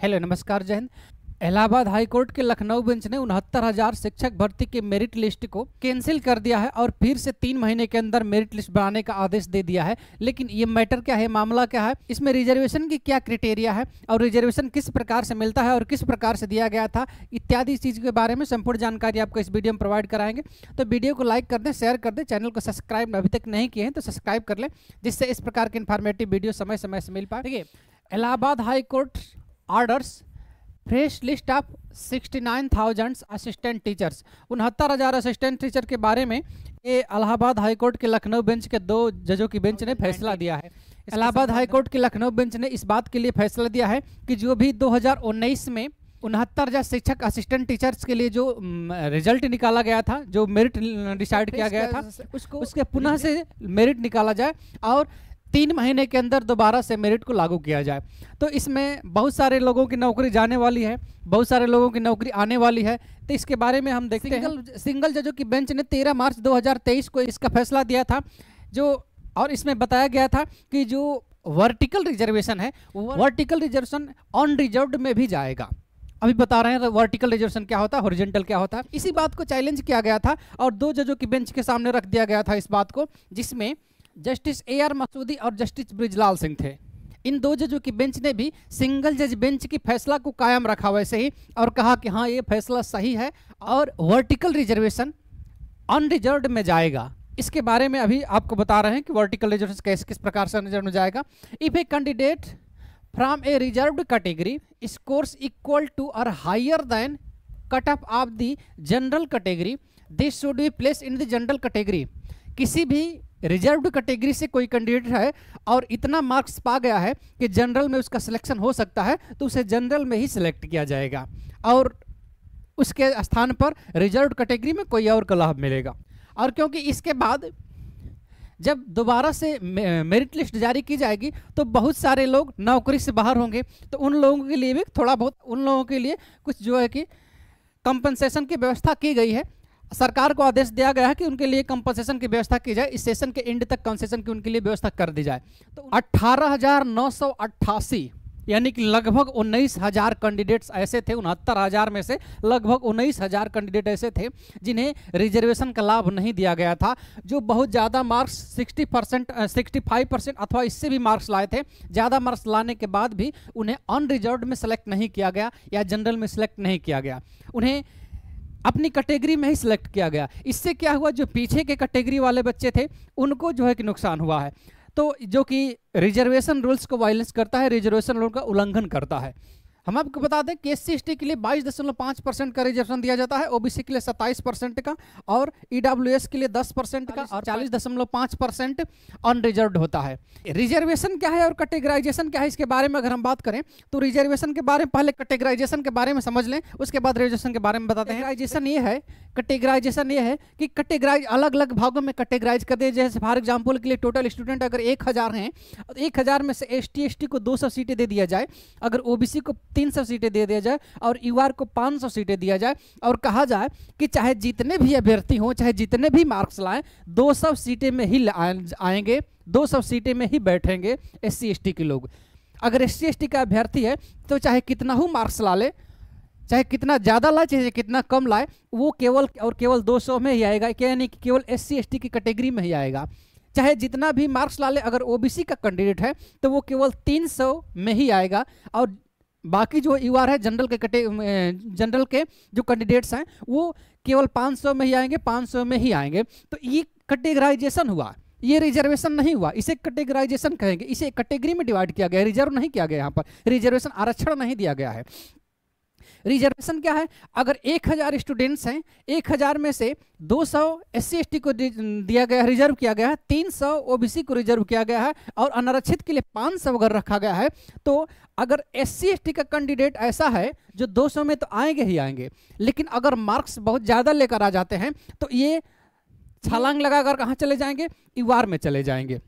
hello नमस्कार जय Hind Allahabad high court के लखनऊ बेंच ने उनहत्तर हजार शिक्षक भर्ती के मेरिट लिस्ट को कैंसिल कर दिया है और फिर से तीन महीने के अंदर मेरिट लिस्ट बनाने का आदेश दे दिया है लेकिन ये मैटर क्या है मामला क्या है इसमें रिजर्वेशन की क्या क्रिटेरिया है और रिजर्वेशन किस प्रकार से मिलता है और किस प्रकार से दिया गया था इत्यादि इस चीज़ के बारे में संपूर्ण जानकारी आपको इस वीडियो में प्रोवाइड कराएंगे तो वीडियो को लाइक कर दें शेयर कर दें चैनल को सब्सक्राइब अभी तक नहीं किए हैं तो सब्सक्राइब कर लें जिससे इस प्रकार के इन्फॉर्मेटिव वीडियो समय समय से मिल पाए Allahabad high court orders fresh list of sixty nine thousands assistant teachers उनहत्तर हज़ार असिस्टेंट टीचर के बारे में ये इलाहाबाद हाईकोर्ट के लखनऊ बेंच के दो जजों की बेंच ने फैसला दिया है इलाहाबाद हाईकोर्ट के लखनऊ बेंच ने इस बात के लिए फैसला दिया है कि जो भी 2019 में उनहत्तर हज़ार शिक्षक असिस्टेंट टीचर्स के लिए जो रिजल्ट निकाला गया था जो मेरिट डिसाइड किया गया था उसको उसके पुनः से मेरिट निकाला जाए और तीन महीने के अंदर दोबारा से मेरिट को लागू किया जाए तो इसमें बहुत सारे लोगों की नौकरी जाने वाली है बहुत सारे लोगों की नौकरी आने वाली है तो इसके बारे में हम देखते सिंगल, हैं सिंगल जजों की बेंच ने 13 मार्च 2023 को इसका फैसला दिया था जो और इसमें बताया गया था कि जो वर्टिकल रिजर्वेशन है वर्टिकल रिजर्वेशन ऑन रिजर्व में भी जाएगा अभी बता रहे हैं तो वर्टिकल रिजर्वेशन क्या होता है हॉरिजेंटल क्या होता है इसी बात को चैलेंज किया गया था और दो जजों की बेंच के सामने रख दिया गया था इस बात को जिसमें जस्टिस ए आर मसूदी और जस्टिस ब्रिजलाल सिंह थे इन दो जजों की बेंच ने भी सिंगल जज बेंच की फैसला को कायम रखा वैसे ही और कहा कि हाँ ये फैसला सही है और वर्टिकल रिजर्वेशन अनरिजर्व में जाएगा इसके बारे में अभी आपको बता रहे हैं कि वर्टिकल रिजर्वेशन कैसे किस प्रकार से अनरिजर्व में जाएगा if a candidate from a reserve category scores equal to और higher than cut off of the general category this should be place in the general category किसी भी रिजर्व्ड कैटेगरी से कोई कैंडिडेट है और इतना मार्क्स पा गया है कि जनरल में उसका सिलेक्शन हो सकता है तो उसे जनरल में ही सिलेक्ट किया जाएगा और उसके स्थान पर रिजर्व कैटेगरी में कोई और का लाभ मिलेगा और क्योंकि इसके बाद जब दोबारा से मेरिट लिस्ट जारी की जाएगी तो बहुत सारे लोग नौकरी से बाहर होंगे तो उन लोगों के लिए भी थोड़ा बहुत उन लोगों के लिए कुछ जो है कि कंपनसेशन की व्यवस्था की गई है सरकार को आदेश दिया गया है कि उनके लिए कंपनसेशन की व्यवस्था की जाए इस सेशन के एंड तक कंसेशन की उनके लिए व्यवस्था कर दी जाए तो अट्ठारह यानी कि लगभग उन्नीस हजार कैंडिडेट्स ऐसे थे उनहत्तर हजार में से लगभग उन्नीस हजार कैंडिडेट ऐसे थे जिन्हें रिजर्वेशन का लाभ नहीं दिया गया था जो बहुत ज़्यादा marks sixty percent sixty five percent अथवा इससे भी मार्क्स लाए थे ज़्यादा मार्क्स लाने के बाद भी उन्हें अनरिजर्व में सेलेक्ट नहीं किया गया या जनरल में सेलेक्ट नहीं किया गया उन्हें अपनी कैटेगरी में ही सिलेक्ट किया गया इससे क्या हुआ जो पीछे के कैटेगरी वाले बच्चे थे उनको जो है कि नुकसान हुआ है तो जो कि रिजर्वेशन रूल्स को वायलेंस करता है रिजर्वेशन रूल का उल्लंघन करता है हम आपको बता दें कि एस सी के लिए बाईस दशमलव पांच परसेंट का रिजर्वेशन दिया जाता है ओबीसी के लिए सत्ताईस परसेंट का और ईडब्ल्यूएस e के लिए दस परसेंट का और चालीस दशमलव पांच परसेंट अनरिजर्व होता है रिजर्वेशन क्या है और कैटेगराइजेशन क्या है इसके बारे में अगर हम बात करें तो रिजर्वेशन के बारे में पहले कैटेगराइजेशन के बारे में समझ लें उसके बाद रिजर्वेशन के बारे में बताते हैं ये है कटेगराइजेशन ये है कि कटेगराइज अलग अलग भागों में कटेगराइज कर दें जैसे फॉर एग्जाम्पल के लिए टोटल स्टूडेंट अगर एक हज़ार हैं तो एक हज़ार में से एस टी को दो सौ सीटें दे दिया जाए अगर ओ को तीन सौ सीटें दे दिया जाए और यू को पाँच सौ सीटें दिया जाए और कहा जाए कि चाहे जितने भी अभ्यर्थी हों चाहे जितने भी मार्क्स लाएँ दो सौ सीटें में ही आएंगे दो सीटें में ही बैठेंगे एस सी के लोग अगर एस सी का अभ्यर्थी है तो चाहे कितना ही मार्क्स ला ले चाहे कितना ज़्यादा लाए चाहे कितना कम लाए वो केवल और केवल 200 में ही आएगा यानी कि केवल एस सी की कैटेगरी में ही आएगा चाहे जितना भी मार्क्स ला ले अगर सी का कैंडिडेट है तो वो केवल 300 में ही आएगा और बाकी जो यू है जनरल के कटे जनरल के जो कैंडिडेट्स हैं वो केवल सौ में ही आएंगे सौ में ही आएंगे तो ये कैटेगराइजेशन हुआ ये रिजर्वेशन नहीं हुआ इसे कैटेगराइजेशन कहेंगे इसे कैटेगरी में डिवाइड किया गया रिजर्व नहीं किया गया यहाँ पर रिजर्वेशन आरक्षण नहीं दिया गया है रिजर्वेशन क्या है अगर एक हज़ार स्टूडेंट्स हैं एक हज़ार में से दो सौ एस सी को दिया गया रिजर्व किया गया है तीन सौ ओ को रिजर्व किया गया है और अनारक्षित के लिए पाँच सौ अगर रखा गया है तो अगर एस सी का कैंडिडेट ऐसा है जो 200 में तो आएंगे ही आएंगे लेकिन अगर मार्क्स बहुत ज़्यादा लेकर आ जाते हैं तो ये छलांग लगाकर कहाँ चले जाएंगे यू में चले जाएंगे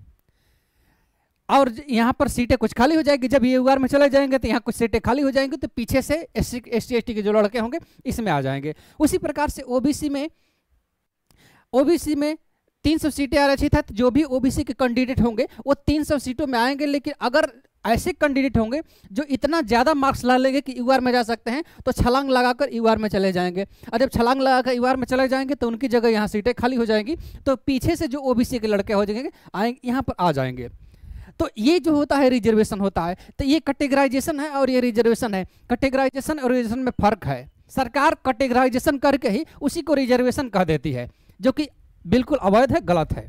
और यहाँ पर सीटें कुछ खाली हो जाएगी जब ये में चले जाएंगे तो यहाँ कुछ सीटें खाली हो जाएंगी तो पीछे से एस सी एस के जो लड़के होंगे इसमें आ जाएंगे उसी प्रकार से ओबीसी में ओबीसी में 300 सीटें आरक्षित है तो जो भी ओबीसी के कैंडिडेट होंगे वो 300 सीटों में आएंगे लेकिन अगर ऐसे कैंडिडेट होंगे जो इतना ज़्यादा मार्क्स ला लेंगे कि यू में जा सकते हैं तो छलांग लगाकर यू में चले जाएंगे और जब छलांग लगाकर यू में चले जाएंगे तो उनकी जगह यहाँ सीटें खाली हो जाएंगी तो पीछे से जो ओ के लड़के हो जाएंगे आएंगे यहाँ पर आ जाएंगे तो ये जो होता है रिजर्वेशन होता है तो ये कैटेगराइजेशन है और ये रिजर्वेशन है कैटेगराइजेशन और रिजर्वेशन में फर्क है सरकार कैटेगराइजेशन करके ही उसी को रिजर्वेशन कह देती है जो कि बिल्कुल अवैध है गलत है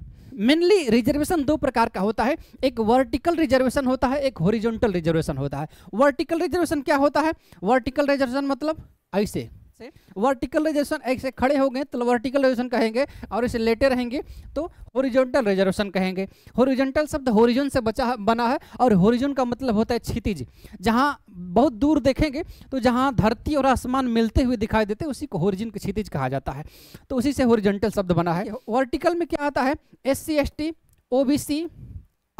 मेनली रिजर्वेशन दो प्रकार का होता है एक वर्टिकल रिजर्वेशन होता है एक होरिजोनटल रिजर्वेशन होता है वर्टिकल रिजर्वेशन क्या होता है वर्टिकल रिजर्वेशन मतलब ऐसे से वर्टिकल रेजोल्यूशन ऐसे खड़े हो गए तो वर्टिकल रिजर्वेशन कहेंगे और इसे लेटे रहेंगे तो हॉरिजॉन्टल रिजर्वेशन कहेंगे हॉरिजॉन्टल शब्द हॉरिजॉन से बचा बना है और हॉरिजॉन का मतलब होता है क्षितिज जहाँ बहुत दूर देखेंगे तो जहाँ धरती और आसमान मिलते हुए दिखाई देते उसी को की क्षितिज कहा जाता है तो उसी से होरिजेंटल शब्द बना है वर्टिकल में क्या आता है एस सी एस सी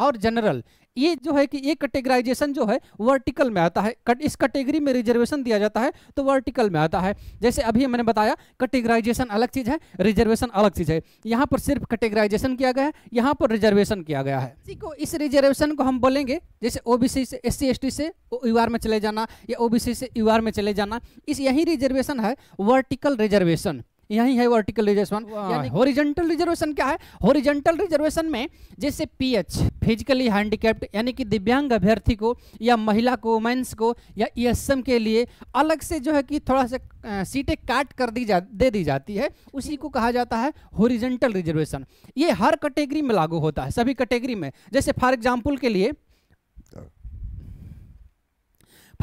और जनरल ये जो है कि ये कैटेगराइजेशन जो है वर्टिकल में आता है इस कैटेगरी में रिजर्वेशन दिया जाता है तो वर्टिकल में आता है जैसे अभी मैंने बताया कैटेगराइजेशन अलग चीज़ है रिजर्वेशन अलग चीज़ है यहाँ पर सिर्फ कैटेगराइजेशन किया गया है यहाँ पर रिजर्वेशन किया गया है इसी को इस रिजर्वेशन को हम बोलेंगे जैसे ओ से एस सी से यू में चले जाना या ओ से यू में चले जाना इस यही रिजर्वेशन है वर्टिकल रिजर्वेशन यही है वर्टिकल रिजर्वेशन होरिजेंटल रिजर्वेशन क्या है होरिजेंटल रिजर्वेशन में जैसे पीएच फिजिकली हैंडीकैप्ड यानी कि दिव्यांग अभ्यर्थी को या महिला को वुमेंस को या ईएसएम e के लिए अलग से जो है कि थोड़ा सा सीटें काट कर दी जा दे दी जाती है उसी को कहा जाता है होरिजेंटल रिजर्वेशन ये हर कैटेगरी में लागू होता है सभी कैटेगरी में जैसे फॉर एग्जाम्पल के लिए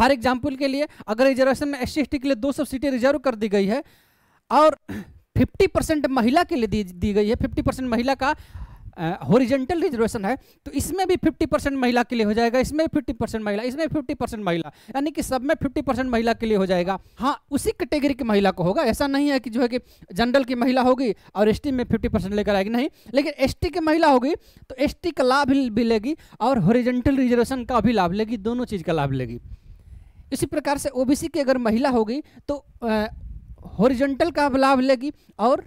फॉर एग्जाम्पल के लिए अगर रिजर्वेशन में एस सी के लिए दो सौ सीटें रिजर्व कर दी गई है और 50 परसेंट महिला के लिए दी, दी गई है 50 परसेंट महिला का हॉरिजेंटल रिजर्वेशन है तो इसमें भी 50 परसेंट महिला के लिए हो जाएगा इसमें भी 50 परसेंट महिला इसमें भी 50 परसेंट महिला यानी कि सब में 50 परसेंट महिला के लिए हो जाएगा हाँ उसी कैटेगरी की महिला को होगा ऐसा नहीं है कि जो है कि जनरल की महिला होगी और एस में फिफ्टी परसेंट लेकर आएगी नहीं लेकिन एस की महिला होगी तो एस का लाभ भी लेगी और होरिजेंटल रिजर्वेशन का भी लाभ लेगी दोनों चीज़ का लाभ लेगी इसी प्रकार से ओबीसी की अगर महिला होगी तो हॉरिजेंटल का भी लाभ लेगी और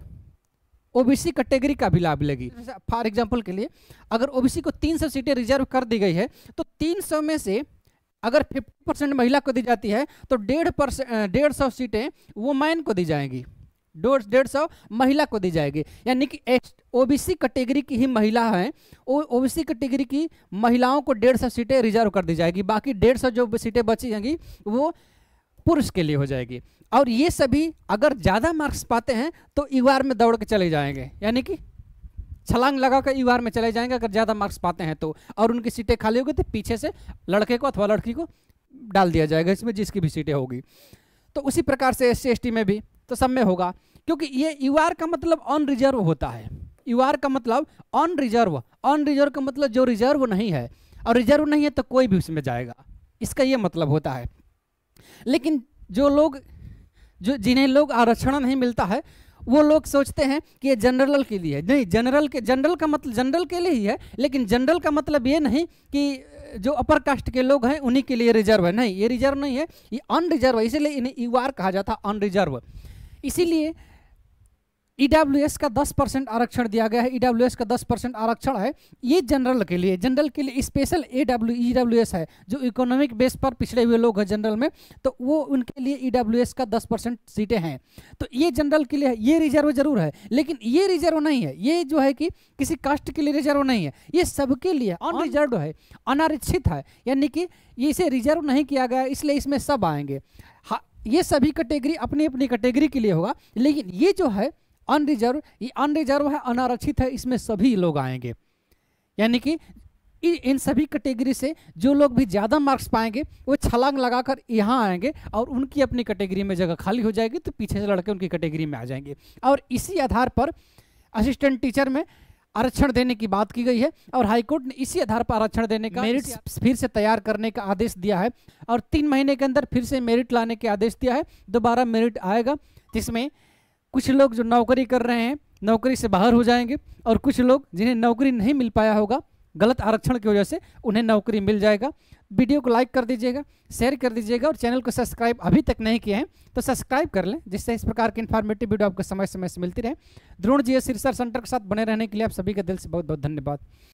ओबीसी कैटेगरी का भी लाभ लेगी फॉर एग्जाम्पल के लिए अगर ओबीसी को 300 सीटें रिजर्व कर दी गई है तो 300 में से अगर 50 परसेंट महिला को दी जाती है तो डेढ़ परसेंट डेढ़ सौ सीटें मैन को दी जाएंगी डेढ़ सौ महिला को दी जाएगी यानी कि ओबीसी कैटेगरी की ही महिला है ओबीसी कैटेगरी की महिलाओं को डेढ़ सौ सीटें रिजर्व कर दी जाएगी बाकी डेढ़ सौ जो सीटें बची जाएंगी वो पुरुष के लिए हो जाएगी और ये सभी अगर ज़्यादा मार्क्स पाते हैं तो यूआर में दौड़ के चले जाएंगे यानी कि छलांग लगा कर यूआर में चले जाएंगे अगर ज़्यादा मार्क्स पाते हैं तो और उनकी सीटें खाली होगी तो पीछे से लड़के को अथवा लड़की को डाल दिया जाएगा इसमें जिसकी भी सीटें होगी तो उसी प्रकार से एस सी में भी तो सब में होगा क्योंकि ये यू का मतलब ऑन रिजर्व होता है यू का मतलब ऑन रिजर्व ऑन रिजर्व का मतलब जो रिजर्व नहीं है और रिजर्व नहीं है तो कोई भी उसमें जाएगा इसका ये मतलब होता है लेकिन जो लोग जो जिन्हें लोग आरक्षण नहीं मिलता है वो लोग सोचते हैं कि ये जनरल के लिए नहीं जनरल के जनरल का मतलब जनरल के लिए ही है लेकिन जनरल का मतलब ये नहीं कि जो अपर कास्ट के लोग हैं उन्हीं के लिए रिजर्व है नहीं ये रिजर्व नहीं है ये अनरिजर्व है इसीलिए इन्हें यू कहा जाता है अनरिजर्व इसीलिए ईडब्ल्यूएस e का 10 परसेंट आरक्षण दिया गया है ईडब्ल्यूएस e का 10 परसेंट आरक्षण है ये जनरल के लिए जनरल के लिए special A W E W S है जो इकोनॉमिक बेस पर पिछड़े हुए लोग हैं जनरल में तो वो उनके लिए ई डब्ल्यू एस का 10 परसेंट सीटें हैं तो ये जनरल के लिए ये रिजर्व जरूर है लेकिन ये रिजर्व नहीं है ये जो है कि किसी कास्ट के लिए रिजर्व नहीं है ये सबके लिए अनरिजर्व है अनारक्षित है यानी कि इसे रिजर्व नहीं किया गया इसलिए इसमें सब आएंगे हाँ, ये सभी कैटेगरी अपनी अपनी कैटेगरी के लिए होगा लेकिन ये जो है अनरिजर्व ये अनरिजर्व है अनारक्षित है इसमें सभी लोग आएंगे यानी कि इन सभी कैटेगरी से जो लोग भी ज़्यादा मार्क्स पाएंगे वो छलांग लगाकर यहाँ आएंगे और उनकी अपनी कैटेगरी में जगह खाली हो जाएगी तो पीछे से लड़के उनकी कैटेगरी में आ जाएंगे और इसी आधार पर असिस्टेंट टीचर में आरक्षण देने की बात की गई है और हाईकोर्ट ने इसी आधार पर आरक्षण देने का मेरिट फिर से तैयार करने का आदेश दिया है और तीन महीने के अंदर फिर से मेरिट लाने के आदेश दिया है दोबारा मेरिट आएगा जिसमें कुछ लोग जो नौकरी कर रहे हैं नौकरी से बाहर हो जाएंगे और कुछ लोग जिन्हें नौकरी नहीं मिल पाया होगा गलत आरक्षण की वजह से उन्हें नौकरी मिल जाएगा वीडियो को लाइक कर दीजिएगा शेयर कर दीजिएगा और चैनल को सब्सक्राइब अभी तक नहीं किए हैं तो सब्सक्राइब कर लें जिससे इस प्रकार की इन्फॉर्मेटिव वीडियो आपको समय समय से मिलती रहे Drona G S research centre के साथ बने रहने के लिए आप सभी का दिल से बहुत बहुत धन्यवाद